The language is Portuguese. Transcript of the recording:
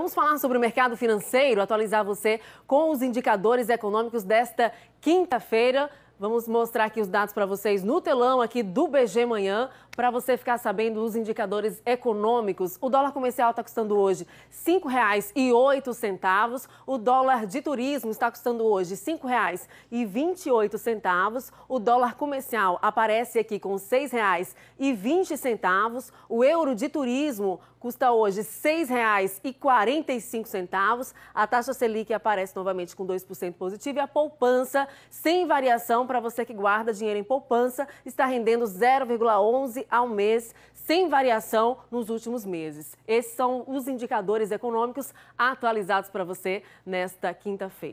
Vamos falar sobre o mercado financeiro, atualizar você com os indicadores econômicos desta quinta-feira. Vamos mostrar aqui os dados para vocês no telão aqui do BG Manhã, para você ficar sabendo os indicadores econômicos. O dólar comercial está custando hoje R$ 5,08. O dólar de turismo está custando hoje R$ 5,28. O dólar comercial aparece aqui com R$ 6,20. O euro de turismo custa hoje R$ 6,45. A taxa Selic aparece novamente com 2% positivo e a poupança sem variação então, para você que guarda dinheiro em poupança está rendendo 0,11 ao mês, sem variação nos últimos meses. Esses são os indicadores econômicos atualizados para você nesta quinta-feira.